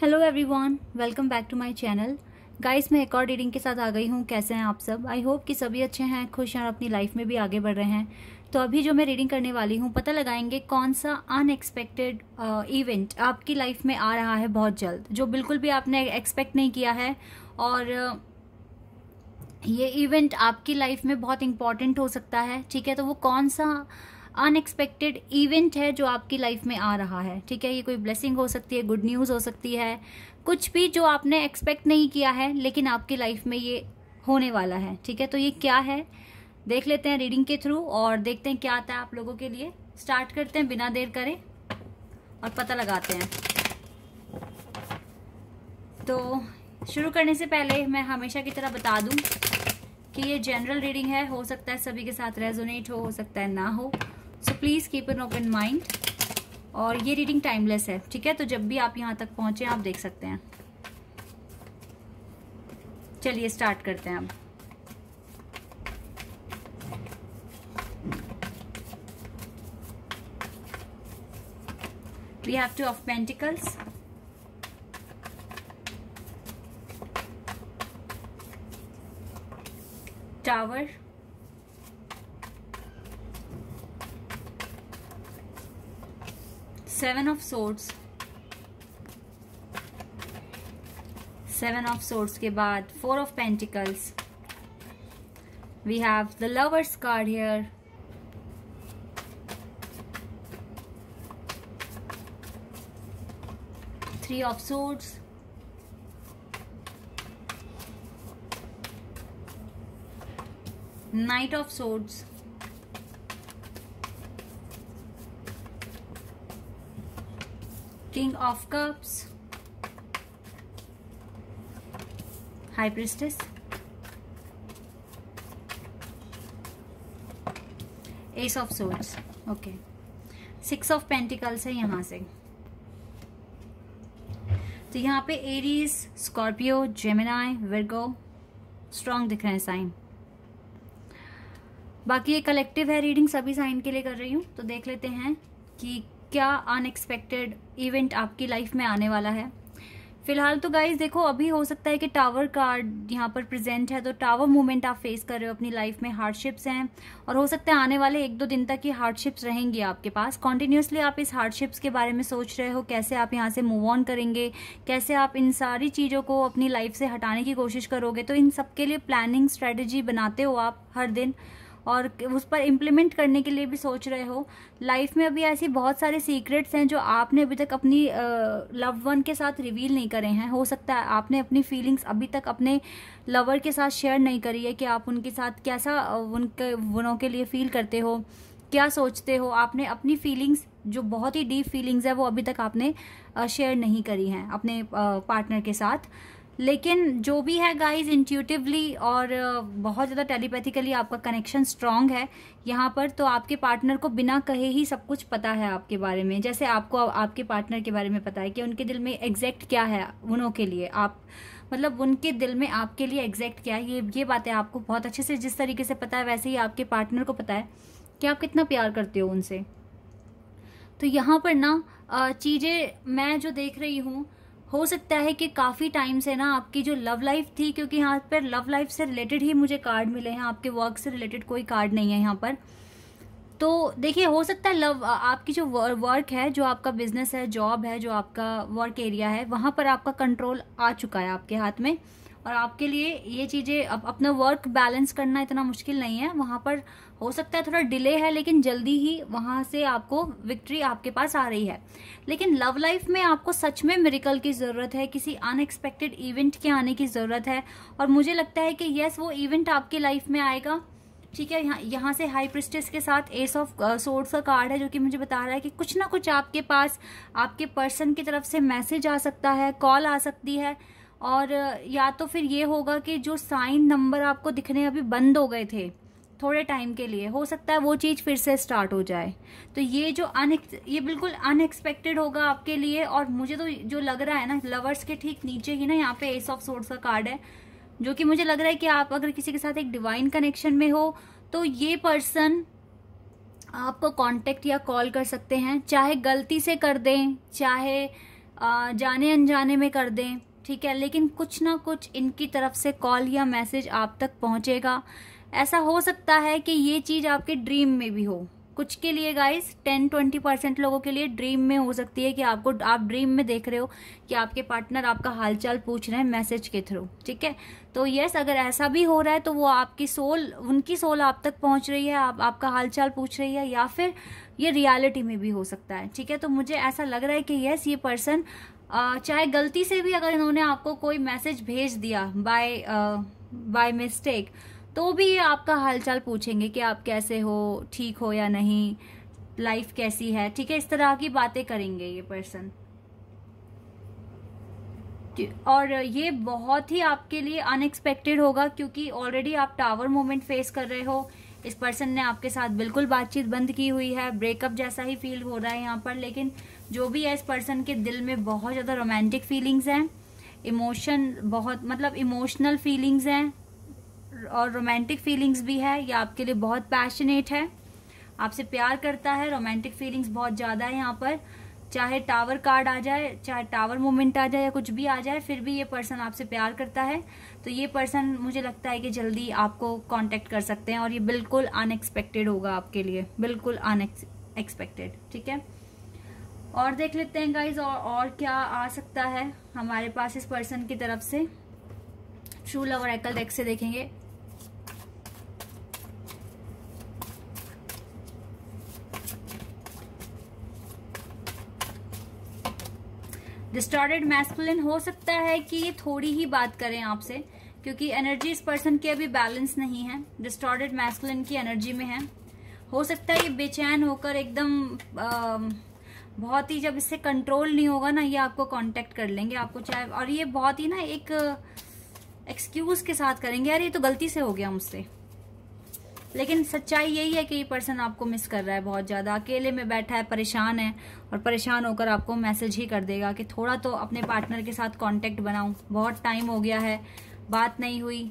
hello everyone welcome back to my channel guys मैं एक और रीडिंग के साथ आ गई हूँ कैसे हैं आप सब आई होप कि सभी अच्छे हैं खुश हैं और अपनी लाइफ में भी आगे बढ़ रहे हैं तो अभी जो मैं रीडिंग करने वाली हूँ पता लगाएंगे कौन सा अनएक्सपेक्टेड इवेंट uh, आपकी लाइफ में आ रहा है बहुत जल्द जो बिल्कुल भी आपने एक्सपेक्ट नहीं किया है और uh, ये इवेंट आपकी लाइफ में बहुत इंपॉर्टेंट हो सकता है ठीक है तो वो कौन सा अनएक्सपेक्टेड इवेंट है जो आपकी लाइफ में आ रहा है ठीक है ये कोई ब्लेसिंग हो सकती है गुड न्यूज़ हो सकती है कुछ भी जो आपने एक्सपेक्ट नहीं किया है लेकिन आपकी लाइफ में ये होने वाला है ठीक है तो ये क्या है देख लेते हैं रीडिंग के थ्रू और देखते हैं क्या आता है आप लोगों के लिए स्टार्ट करते हैं बिना देर करें और पता लगाते हैं तो शुरू करने से पहले मैं हमेशा की तरह बता दूं कि ये जनरल रीडिंग है हो सकता है सभी के साथ रेजोनेट हो हो सकता है ना हो so please keep an open mind और ये रीडिंग टाइमलेस है ठीक है तो जब भी आप यहाँ तक पहुंचे आप देख सकते हैं चलिए स्टार्ट करते हैं अब we have two of pentacles tower seven of swords seven of swords के बाद four of pentacles we have the lovers card here three of swords knight of swords king of cups high priestess ace of swords okay six of pentacles है यहां से तो यहां पे Aries Scorpio Gemini Virgo strong दिख रहे हैं sign बाकी ये कलेक्टिव है रीडिंग सभी साइन के लिए कर रही हूं तो देख लेते हैं कि क्या अनएक्सपेक्टेड इवेंट आपकी लाइफ में आने वाला है फिलहाल तो गाइज देखो अभी हो सकता है कि टावर कार्ड यहाँ पर प्रेजेंट है तो टावर मोमेंट आप फेस कर रहे हो अपनी लाइफ में हार्डशिप्स हैं और हो सकता है आने वाले एक दो दिन तक ये हार्डशिप्स रहेंगी आपके पास कॉन्टीन्यूसली आप इस हार्डशिप्स के बारे में सोच रहे हो कैसे आप यहाँ से मूव ऑन करेंगे कैसे आप इन सारी चीज़ों को अपनी लाइफ से हटाने की कोशिश करोगे तो इन सब के लिए प्लानिंग स्ट्रेटेजी बनाते हो आप हर दिन और उस पर इम्प्लीमेंट करने के लिए भी सोच रहे हो लाइफ में अभी ऐसी बहुत सारे सीक्रेट्स हैं जो आपने अभी तक अपनी लव वन के साथ रिवील नहीं करे हैं हो सकता है आपने अपनी फीलिंग्स अभी तक अपने लवर के साथ शेयर नहीं करी है कि आप उनके साथ कैसा उनके वनों के लिए फील करते हो क्या सोचते हो आपने अपनी फीलिंग्स जो बहुत ही डीप फीलिंग्स है वो अभी तक आपने शेयर नहीं करी हैं अपने पार्टनर के साथ लेकिन जो भी है गाइज इंट्यूटिवली और uh, बहुत ज़्यादा टेलीपैथिकली आपका कनेक्शन स्ट्रांग है यहाँ पर तो आपके पार्टनर को बिना कहे ही सब कुछ पता है आपके बारे में जैसे आपको आपके पार्टनर के बारे में पता है कि उनके दिल में एग्जैक्ट क्या है उनों के लिए आप मतलब उनके दिल में आपके लिए एग्जैक्ट क्या है ये ये बातें आपको बहुत अच्छे से जिस तरीके से पता है वैसे ही आपके पार्टनर को पता है कि आप कितना प्यार करते हो उनसे तो यहाँ पर ना uh, चीज़ें मैं जो देख रही हूँ हो सकता है कि काफ़ी टाइम से ना आपकी जो लव लाइफ थी क्योंकि यहाँ पर लव लाइफ से रिलेटेड ही मुझे कार्ड मिले हैं आपके वर्क से रिलेटेड कोई कार्ड नहीं है यहाँ पर तो देखिए हो सकता है लव आपकी जो वर्क है जो आपका बिजनेस है जॉब है जो आपका वर्क एरिया है वहाँ पर आपका कंट्रोल आ चुका है आपके हाथ में और आपके लिए ये चीज़ें अब अपना वर्क बैलेंस करना इतना मुश्किल नहीं है वहाँ पर हो सकता है थोड़ा डिले है लेकिन जल्दी ही वहाँ से आपको विक्ट्री आपके पास आ रही है लेकिन लव लाइफ में आपको सच में मेरिकल की ज़रूरत है किसी अनएक्सपेक्टेड इवेंट के आने की ज़रूरत है और मुझे लगता है कि येस वो इवेंट आपकी लाइफ में आएगा ठीक है यहाँ यहाँ से हाई प्रिस्टेस के साथ एस ऑफ सोर्स का कार्ड है जो कि मुझे बता रहा है कि कुछ ना कुछ आपके पास आपके पर्सन की तरफ से मैसेज आ सकता है कॉल आ सकती है और या तो फिर ये होगा कि जो साइन नंबर आपको दिखने अभी बंद हो गए थे थोड़े टाइम के लिए हो सकता है वो चीज़ फिर से स्टार्ट हो जाए तो ये जो अन ये बिल्कुल अनएक्सपेक्टेड होगा आपके लिए और मुझे तो जो लग रहा है ना लवर्स के ठीक नीचे ही ना यहाँ पे एस ऑफ सोर्स का कार्ड है जो कि मुझे लग रहा है कि आप अगर किसी के साथ एक डिवाइन कनेक्शन में हो तो ये पर्सन आपको कॉन्टेक्ट या कॉल कर सकते हैं चाहे गलती से कर दें चाहे जाने अनजाने में कर दें ठीक है लेकिन कुछ ना कुछ इनकी तरफ से कॉल या मैसेज आप तक पहुंचेगा ऐसा हो सकता है कि ये चीज़ आपके ड्रीम में भी हो कुछ के लिए गाइस टेन ट्वेंटी परसेंट लोगों के लिए ड्रीम में हो सकती है कि आपको आप ड्रीम में देख रहे हो कि आपके पार्टनर आपका हालचाल पूछ रहे हैं मैसेज के थ्रू ठीक है तो यस अगर ऐसा भी हो रहा है तो वो आपकी सोल उनकी सोल आप तक पहुंच रही है आप आपका हालचाल पूछ रही है या फिर ये रियलिटी में भी हो सकता है ठीक है तो मुझे ऐसा लग रहा है कि यस ये पर्सन चाहे गलती से भी अगर इन्होंने आपको कोई मैसेज भेज दिया बाय बाय मिस्टेक तो भी ये आपका हालचाल पूछेंगे कि आप कैसे हो ठीक हो या नहीं लाइफ कैसी है ठीक है इस तरह की बातें करेंगे ये पर्सन और ये बहुत ही आपके लिए अनएक्सपेक्टेड होगा क्योंकि ऑलरेडी आप टावर मोमेंट फेस कर रहे हो इस पर्सन ने आपके साथ बिल्कुल बातचीत बंद की हुई है ब्रेकअप जैसा ही फील हो रहा है यहाँ पर लेकिन जो भी है इस पर्सन के दिल में बहुत ज़्यादा रोमांटिक फीलिंग्स हैं इमोशन बहुत मतलब इमोशनल फीलिंग्स हैं और रोमांटिक फीलिंग्स भी है ये आपके लिए बहुत पैशनेट है आपसे प्यार करता है रोमांटिक फीलिंग्स बहुत ज़्यादा है यहाँ पर चाहे टावर कार्ड आ जाए चाहे टावर मोमेंट आ जाए या कुछ भी आ जाए फिर भी ये पर्सन आपसे प्यार करता है तो ये पर्सन मुझे लगता है कि जल्दी आपको कांटेक्ट कर सकते हैं और ये बिल्कुल अनएक्सपेक्टेड होगा आपके लिए बिल्कुल अनएक्सपेक्टेड ठीक है और देख लेते हैं गाइज और, और क्या आ सकता है हमारे पास इस पर्सन की तरफ से ट्रू लवर एकल डेक से देखेंगे डिस्टॉर्डेड मैस्कुलिन हो सकता है कि ये थोड़ी ही बात करें आपसे क्योंकि एनर्जी इस पर्सन की अभी बैलेंस नहीं है डिस्टॉर्डेड मैस्कुलिन की एनर्जी में है हो सकता है ये बेचैन होकर एकदम बहुत ही जब इससे कंट्रोल नहीं होगा ना ये आपको कांटेक्ट कर लेंगे आपको चाहे और ये बहुत ही ना एक एक्सक्यूज के साथ करेंगे यार ये तो गलती से हो गया मुझसे लेकिन सच्चाई यही है कि ये पर्सन आपको मिस कर रहा है बहुत ज़्यादा अकेले में बैठा है परेशान है और परेशान होकर आपको मैसेज ही कर देगा कि थोड़ा तो अपने पार्टनर के साथ कॉन्टेक्ट बनाऊँ बहुत टाइम हो गया है बात नहीं हुई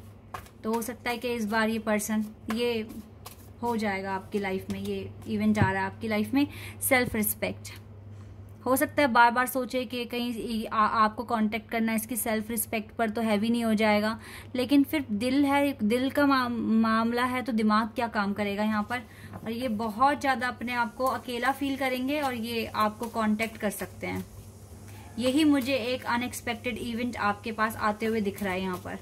तो हो सकता है कि इस बार ये पर्सन ये हो जाएगा आपकी लाइफ में ये इवेंट आ रहा है आपकी लाइफ में सेल्फ रिस्पेक्ट हो सकता है बार बार सोचे कि कहीं आ, आपको कांटेक्ट करना इसकी सेल्फ रिस्पेक्ट पर तो हैवी नहीं हो जाएगा लेकिन फिर दिल है दिल का मा, मामला है तो दिमाग क्या काम करेगा यहाँ पर और ये बहुत ज़्यादा अपने आप को अकेला फील करेंगे और ये आपको कांटेक्ट कर सकते हैं यही मुझे एक अनएक्सपेक्टेड इवेंट आपके पास आते हुए दिख रहा है यहाँ पर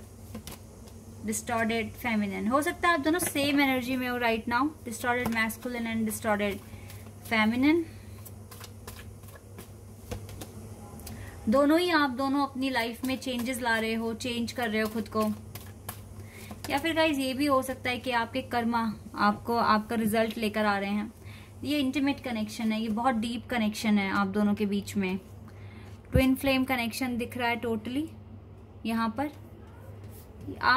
डिस्टॉर्डेड फेमिनन हो सकता है आप दोनों सेम एनर्जी में हो right now distorted masculine and distorted feminine दोनों ही आप दोनों अपनी लाइफ में चेंजेस ला रहे हो चेंज कर रहे हो खुद को या फिर गाइज ये भी हो सकता है कि आपके कर्मा आपको आपका रिजल्ट लेकर आ रहे हैं ये इंटीमेट कनेक्शन है ये बहुत डीप कनेक्शन है आप दोनों के बीच में ट्विन फ्लेम कनेक्शन दिख रहा है टोटली यहाँ पर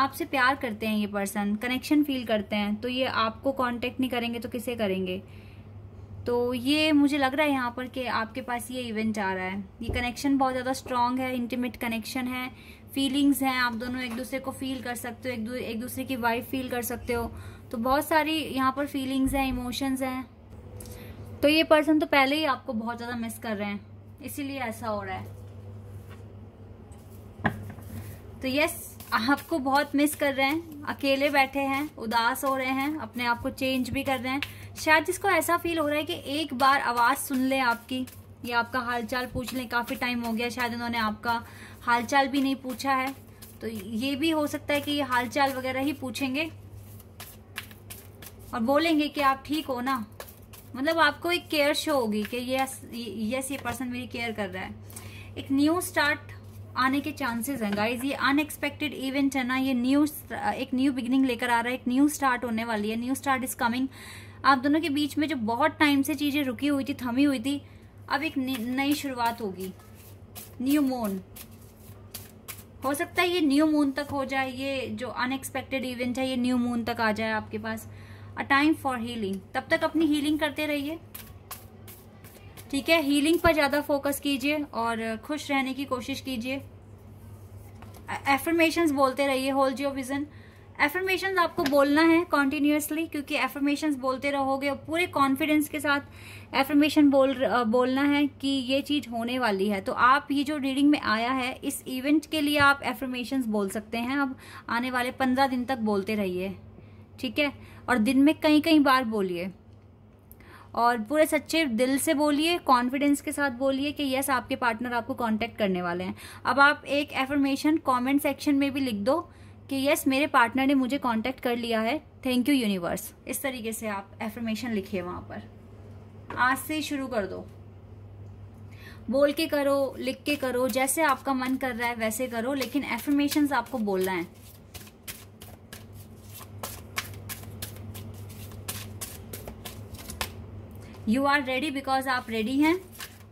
आपसे प्यार करते हैं ये पर्सन कनेक्शन फील करते हैं तो ये आपको कांटेक्ट नहीं करेंगे तो किसे करेंगे तो ये मुझे लग रहा है यहाँ पर कि आपके पास ये इवेंट आ रहा है ये कनेक्शन बहुत ज़्यादा स्ट्रांग है इंटीमेट कनेक्शन है फीलिंग्स हैं आप दोनों एक दूसरे को फील कर सकते हो एक दू, एक दूसरे की वाइफ फील कर सकते हो तो बहुत सारी यहाँ पर फीलिंग्स हैं इमोशंस हैं तो ये पर्सन तो पहले ही आपको बहुत ज़्यादा मिस कर रहे हैं इसीलिए ऐसा हो रहा है तो यस आपको बहुत मिस कर रहे हैं अकेले बैठे हैं उदास हो रहे हैं अपने आप को चेंज भी कर रहे हैं शायद जिसको ऐसा फील हो रहा है कि एक बार आवाज़ सुन ले आपकी या आपका हालचाल पूछ लें काफ़ी टाइम हो गया शायद उन्होंने आपका हालचाल भी नहीं पूछा है तो ये भी हो सकता है कि ये हालचाल वगैरह ही पूछेंगे और बोलेंगे कि आप ठीक हो ना मतलब आपको एक केयर शो होगी कि यस यस ये पर्सन मेरी केयर कर रहा है एक न्यू स्टार्ट आने के चांसेस हैं गाइस ये अनएक्सपेक्टेड इवेंट है ना ये न्यू एक न्यू बिगिनिंग लेकर आ रहा है एक न्यू स्टार्ट होने वाली है न्यू स्टार्ट इज कमिंग आप दोनों के बीच में जो बहुत टाइम से चीज़ें रुकी हुई थी थमी हुई थी अब एक नई शुरुआत होगी न्यू मून हो सकता है ये न्यू मून तक हो जाए ये जो अनएक्सपेक्टेड इवेंट है ये न्यू मून तक आ जाए आपके पास अ टाइम फॉर हीलिंग तब तक अपनी हीलिंग करते रहिए ठीक है हीलिंग पर ज़्यादा फोकस कीजिए और खुश रहने की कोशिश कीजिए एफर्मेशंस बोलते रहिए होल जियो विजन एफर्मेशन आपको बोलना है कॉन्टिन्यूसली क्योंकि एफर्मेशन बोलते रहोगे और पूरे कॉन्फिडेंस के साथ एफर्मेशन बोल बोलना है कि ये चीज़ होने वाली है तो आप ये जो रीडिंग में आया है इस इवेंट के लिए आप एफर्मेशन बोल सकते हैं अब आने वाले पंद्रह दिन तक बोलते रहिए ठीक है और दिन में कई कई बार बोलिए और पूरे सच्चे दिल से बोलिए कॉन्फिडेंस के साथ बोलिए कि यस आपके पार्टनर आपको कांटेक्ट करने वाले हैं अब आप एक एफर्मेशन कमेंट सेक्शन में भी लिख दो कि यस मेरे पार्टनर ने मुझे कांटेक्ट कर लिया है थैंक यू यूनिवर्स इस तरीके से आप एफर्मेशन लिखिए वहां पर आज से शुरू कर दो बोल के करो लिख के करो जैसे आपका मन कर रहा है वैसे करो लेकिन एफर्मेशन आपको बोलना है यू आर रेडी बिकॉज आप रेडी हैं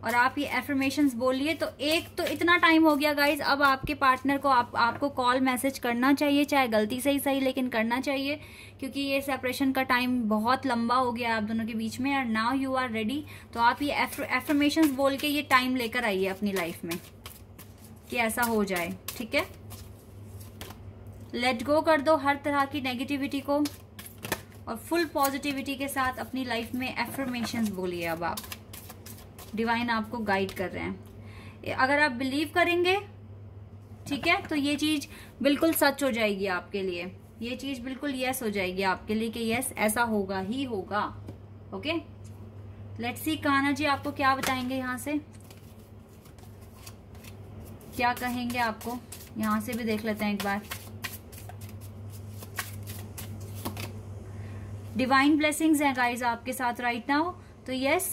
और आप ये एफर्मेशन बोलिए तो एक तो इतना टाइम हो गया गाइज अब आपके पार्टनर को आप आपको कॉल मैसेज करना चाहिए चाहे गलती से ही सही लेकिन करना चाहिए क्योंकि ये सेपरेशन का टाइम बहुत लंबा हो गया आप दोनों के बीच में और नाउ यू आर रेडी तो आप ये एफर्मेशन बोल के ये टाइम लेकर आइए अपनी लाइफ में कि ऐसा हो जाए ठीक है लेट गो कर दो हर तरह की नेगेटिविटी को और फुल पॉजिटिविटी के साथ अपनी लाइफ में एफर्मेशन बोलिए अब आप डिवाइन आपको गाइड कर रहे हैं अगर आप बिलीव करेंगे ठीक है तो ये चीज बिल्कुल सच हो जाएगी आपके लिए ये चीज बिल्कुल यस हो जाएगी आपके लिए कि यस ऐसा होगा ही होगा ओके लेट्स सी काना जी आपको क्या बताएंगे यहां से क्या कहेंगे आपको यहां से भी देख लेते हैं एक बार डिवाइन ब्लेसिंग्स हैं गाइस आपके साथ राइट नाउ तो यस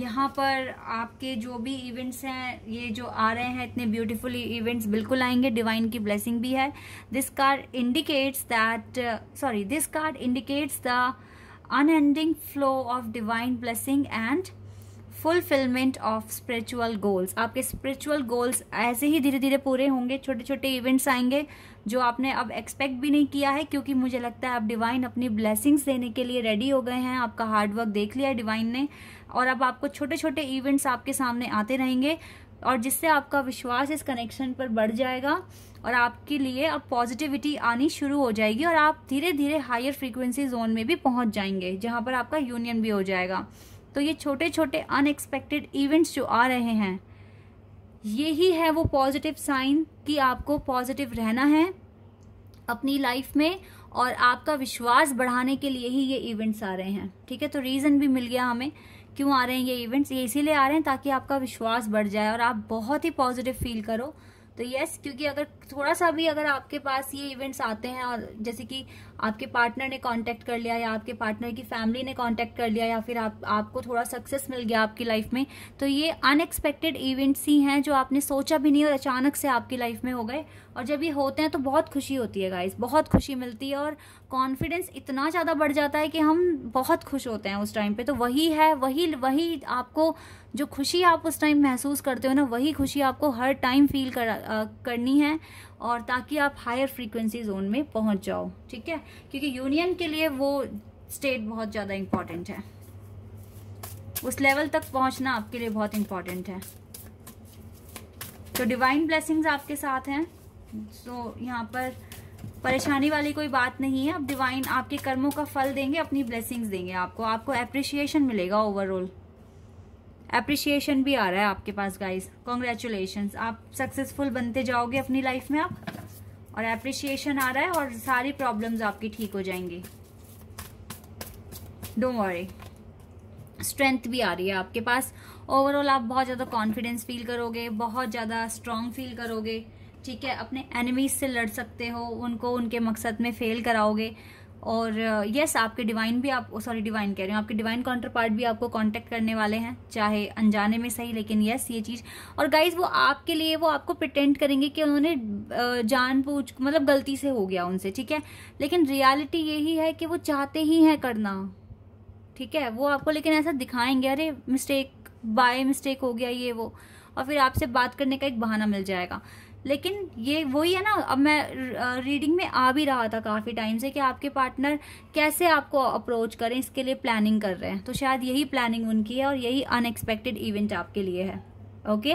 यहाँ पर आपके जो भी इवेंट्स हैं ये जो आ रहे हैं इतने ब्यूटीफुल इवेंट्स बिल्कुल आएंगे डिवाइन की ब्लेसिंग भी है this card indicates that sorry this card indicates the unending flow of divine blessing and fulfilment of spiritual goals आपके स्पिरिचुअल गोल्स ऐसे ही धीरे धीरे पूरे होंगे छोटे छोटे इवेंट्स आएंगे जो आपने अब एक्सपेक्ट भी नहीं किया है क्योंकि मुझे लगता है आप डिवाइन अपनी ब्लेसिंग्स देने के लिए रेडी हो गए हैं आपका हार्डवर्क देख लिया डिवाइन ने और अब आपको छोटे छोटे इवेंट्स आपके सामने आते रहेंगे और जिससे आपका विश्वास इस कनेक्शन पर बढ़ जाएगा और आपके लिए अब पॉजिटिविटी आनी शुरू हो जाएगी और आप धीरे धीरे हायर फ्रीक्वेंसी जोन में भी पहुंच जाएंगे जहां पर आपका यूनियन भी हो जाएगा तो ये छोटे छोटे अनएक्सपेक्टेड इवेंट्स जो आ रहे हैं ये ही है वो पॉजिटिव साइन कि आपको पॉजिटिव रहना है अपनी लाइफ में और आपका विश्वास बढ़ाने के लिए ही ये इवेंट्स आ रहे हैं ठीक है तो रीज़न भी मिल गया हमें क्यों आ रहे हैं ये इवेंट्स ये इसीलिए आ रहे हैं ताकि आपका विश्वास बढ़ जाए और आप बहुत ही पॉजिटिव फील करो तो यस क्योंकि अगर थोड़ा सा भी अगर आपके पास ये इवेंट्स आते हैं और जैसे कि आपके पार्टनर ने कांटेक्ट कर लिया या आपके पार्टनर की फैमिली ने कांटेक्ट कर लिया या फिर आप आपको थोड़ा सक्सेस मिल गया आपकी लाइफ में तो ये अनएक्सपेक्टेड इवेंट्स ही हैं जो आपने सोचा भी नहीं और अचानक से आपकी लाइफ में हो गए और जब ये होते हैं तो बहुत खुशी होती है गाइज बहुत खुशी मिलती है और कॉन्फिडेंस इतना ज़्यादा बढ़ जाता है कि हम बहुत खुश होते हैं उस टाइम पे तो वही है वही वही आपको जो खुशी आप उस टाइम महसूस करते हो ना वही खुशी आपको हर टाइम फील कर, आ, करनी है और ताकि आप हायर फ्रीक्वेंसी जोन में पहुंच जाओ ठीक है क्योंकि यूनियन के लिए वो स्टेट बहुत ज़्यादा इम्पॉर्टेंट है उस लेवल तक पहुंचना आपके लिए बहुत इम्पॉर्टेंट है तो डिवाइन ब्लेसिंग्स आपके साथ हैं तो यहाँ पर परेशानी वाली कोई बात नहीं है आप डिवाइन आपके कर्मों का फल देंगे अपनी ब्लेसिंग्स देंगे आपको आपको अप्रिशिएशन मिलेगा ओवरऑल अप्रिशिएशन भी आ रहा है आपके पास गाइज कॉन्ग्रेचुलेशन आप सक्सेसफुल बनते जाओगे अपनी लाइफ में आप और अप्रिशिएशन आ रहा है और सारी प्रॉब्लम्स आपकी ठीक हो जाएंगी डोंट वरी स्ट्रेंथ भी आ रही है आपके पास ओवरऑल आप बहुत ज़्यादा कॉन्फिडेंस फील करोगे बहुत ज़्यादा स्ट्रांग फील करोगे ठीक है अपने एनिमीज से लड़ सकते हो उनको उनके मकसद में फेल कराओगे और यस uh, yes, आपके डिवाइन भी आप सॉरी oh, डिवाइन कह रहे हो आपके डिवाइन काउंटर पार्ट भी आपको कांटेक्ट करने वाले हैं चाहे अनजाने में सही लेकिन यस yes, ये चीज़ और गाइज वो आपके लिए वो आपको प्रिटेंड करेंगे कि उन्होंने uh, जान पूछ मतलब गलती से हो गया उनसे ठीक है लेकिन रियलिटी यही है कि वो चाहते ही हैं करना ठीक है वो आपको लेकिन ऐसा दिखाएंगे अरे मिस्टेक बाय मिस्टेक हो गया ये वो और फिर आपसे बात करने का एक बहाना मिल जाएगा लेकिन ये वही है ना अब मैं रीडिंग में आ भी रहा था काफ़ी टाइम से कि आपके पार्टनर कैसे आपको अप्रोच करें इसके लिए प्लानिंग कर रहे हैं तो शायद यही प्लानिंग उनकी है और यही अनएक्सपेक्टेड इवेंट आपके लिए है ओके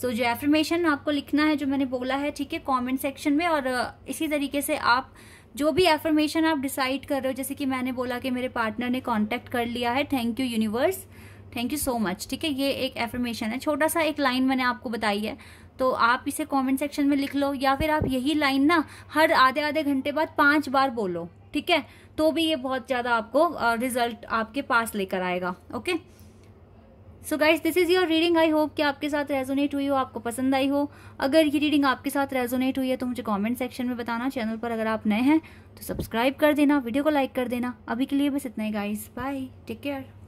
सो so, जो एफर्मेशन आपको लिखना है जो मैंने बोला है ठीक है कॉमेंट सेक्शन में और इसी तरीके से आप जो भी एफर्मेशन आप डिसाइड कर रहे हो जैसे कि मैंने बोला कि मेरे पार्टनर ने कॉन्टैक्ट कर लिया है thank you universe thank you so much ठीक है ये एक एफर्मेशन है छोटा सा एक लाइन मैंने आपको बताई है तो आप इसे कमेंट सेक्शन में लिख लो या फिर आप यही लाइन ना हर आधे आधे घंटे बाद पांच बार बोलो ठीक है तो भी ये बहुत ज़्यादा आपको रिजल्ट आपके पास लेकर आएगा okay so guys this is your reading I hope कि आपके साथ रेजोनेट हुई हो आपको पसंद आई हो अगर ये रीडिंग आपके साथ रेजोनेट हुई है तो मुझे कमेंट सेक्शन में बताना चैनल पर अगर आप नए हैं तो सब्सक्राइब कर देना वीडियो को लाइक कर देना अभी के लिए बस इतना ही गाइज बाय टेक केयर